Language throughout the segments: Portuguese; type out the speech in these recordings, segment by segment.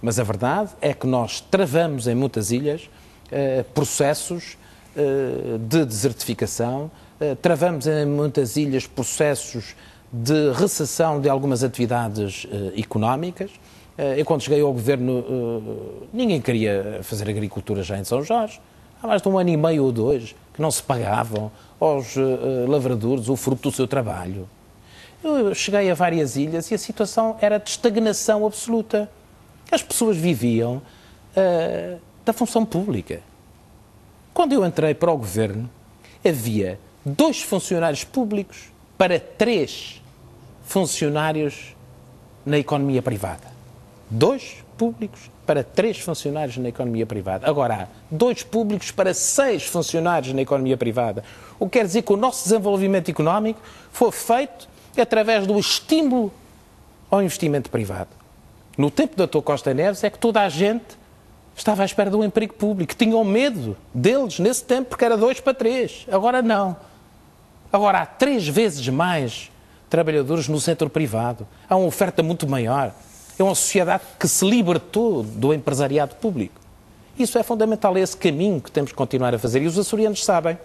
mas a verdade é que nós travamos em muitas ilhas eh, processos eh, de desertificação, eh, travamos em muitas ilhas processos de recessão de algumas atividades económicas. eu, quando cheguei ao governo, ninguém queria fazer agricultura já em São Jorge. Há mais de um ano e meio ou dois que não se pagavam aos lavradores o fruto do seu trabalho. Eu cheguei a várias ilhas e a situação era de estagnação absoluta as pessoas viviam uh, da função pública. Quando eu entrei para o governo, havia dois funcionários públicos para três funcionários na economia privada. Dois públicos para três funcionários na economia privada. Agora há dois públicos para seis funcionários na economia privada. O que quer dizer que o nosso desenvolvimento económico foi feito através do estímulo ao investimento privado no tempo da tua Costa Neves, é que toda a gente estava à espera um emprego público, tinham medo deles nesse tempo, porque era dois para três. Agora não. Agora há três vezes mais trabalhadores no setor privado, há uma oferta muito maior, é uma sociedade que se libertou do empresariado público. Isso é fundamental, é esse caminho que temos que continuar a fazer. E os açorianos sabem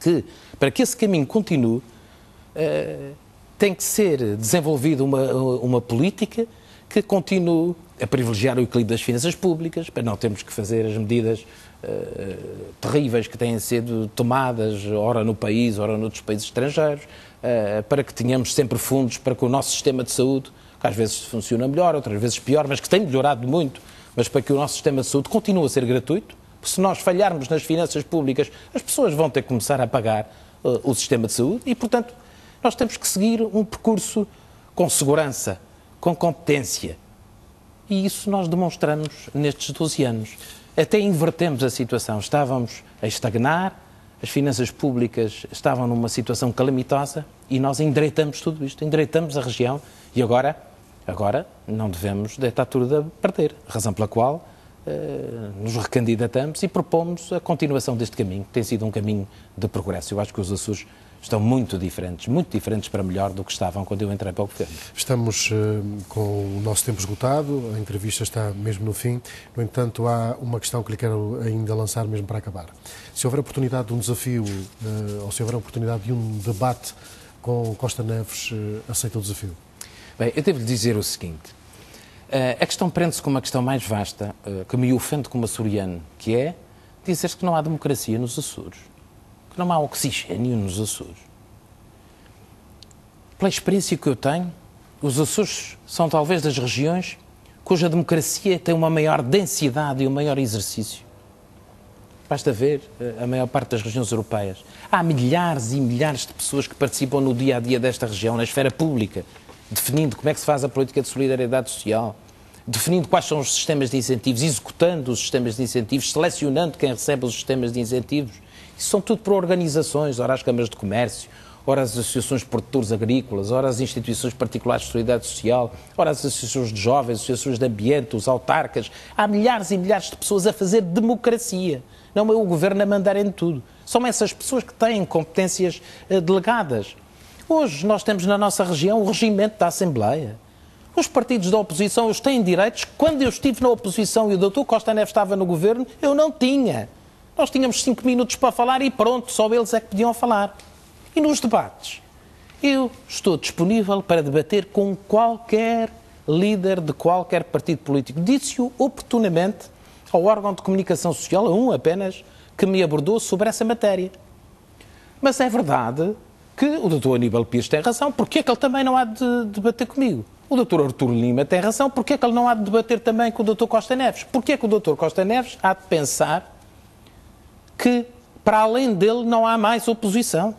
que, para que esse caminho continue, eh, tem que ser desenvolvida uma, uma política que continue a privilegiar o equilíbrio das finanças públicas, para não termos que fazer as medidas uh, terríveis que têm sido tomadas, ora no país, ora noutros países estrangeiros, uh, para que tenhamos sempre fundos para que o nosso sistema de saúde, que às vezes funciona melhor, outras vezes pior, mas que tem melhorado muito, mas para que o nosso sistema de saúde continue a ser gratuito, porque se nós falharmos nas finanças públicas, as pessoas vão ter que começar a pagar uh, o sistema de saúde e, portanto, nós temos que seguir um percurso com segurança, com competência. E isso nós demonstramos nestes 12 anos. Até invertemos a situação. Estávamos a estagnar, as finanças públicas estavam numa situação calamitosa e nós endireitamos tudo isto, endireitamos a região e agora, agora não devemos deitar tudo a perder. Razão pela qual eh, nos recandidatamos e propomos a continuação deste caminho, que tem sido um caminho de progresso. Eu acho que os Açores estão muito diferentes, muito diferentes para melhor do que estavam quando eu entrei para o governo. Estamos eh, com o nosso tempo esgotado, a entrevista está mesmo no fim. No entanto, há uma questão que lhe quero ainda lançar mesmo para acabar. Se houver oportunidade de um desafio, eh, ou se houver oportunidade de um debate com Costa Neves, eh, aceita o desafio? Bem, eu devo lhe dizer o seguinte. A questão prende-se com uma questão mais vasta, que me ofende como açoriano, que é dizer que não há democracia nos Açores que não há oxigênio nos Açores. Pela experiência que eu tenho, os Açores são talvez das regiões cuja democracia tem uma maior densidade e um maior exercício. Basta ver eh, a maior parte das regiões europeias. Há milhares e milhares de pessoas que participam no dia a dia desta região, na esfera pública, definindo como é que se faz a política de solidariedade social, definindo quais são os sistemas de incentivos, executando os sistemas de incentivos, selecionando quem recebe os sistemas de incentivos, são tudo para organizações, ora as câmaras de comércio, ora as associações de produtores agrícolas, ora as instituições particulares de solidariedade social, ora as associações de jovens, associações de ambiente, os autarcas. Há milhares e milhares de pessoas a fazer democracia. Não é o governo a mandar em tudo. São essas pessoas que têm competências eh, delegadas. Hoje nós temos na nossa região o regimento da Assembleia. Os partidos da oposição os têm direitos. Quando eu estive na oposição e o doutor Costa Neves estava no governo, eu não tinha. Nós tínhamos cinco minutos para falar e pronto, só eles é que podiam falar. E nos debates? Eu estou disponível para debater com qualquer líder de qualquer partido político. Disse-o oportunamente ao órgão de comunicação social, a um apenas, que me abordou sobre essa matéria. Mas é verdade que o doutor Aníbal Pires tem razão, porque é que ele também não há de debater comigo? O doutor Artur Lima tem razão, porque é que ele não há de debater também com o doutor Costa Neves? Porque é que o doutor Costa Neves há de pensar que para além dele não há mais oposição.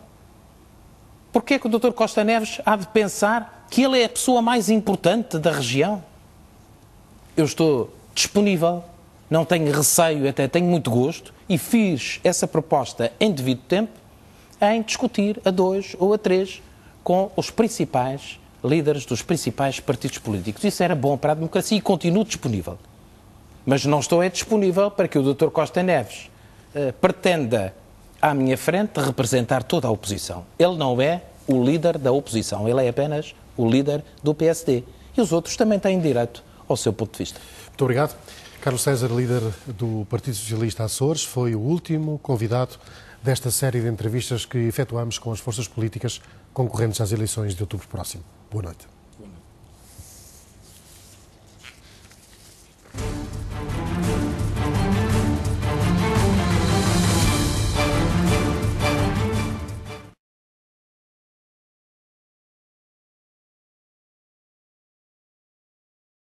Porquê que o Dr. Costa Neves há de pensar que ele é a pessoa mais importante da região? Eu estou disponível, não tenho receio, até tenho muito gosto e fiz essa proposta em devido tempo em discutir a dois ou a três com os principais líderes dos principais partidos políticos. Isso era bom para a democracia e continuo disponível. Mas não estou é disponível para que o Dr. Costa Neves eh, pretenda, à minha frente, representar toda a oposição. Ele não é o líder da oposição, ele é apenas o líder do PSD. E os outros também têm direito ao seu ponto de vista. Muito obrigado. Carlos César, líder do Partido Socialista Açores, foi o último convidado desta série de entrevistas que efetuamos com as forças políticas concorrentes às eleições de outubro próximo. Boa noite.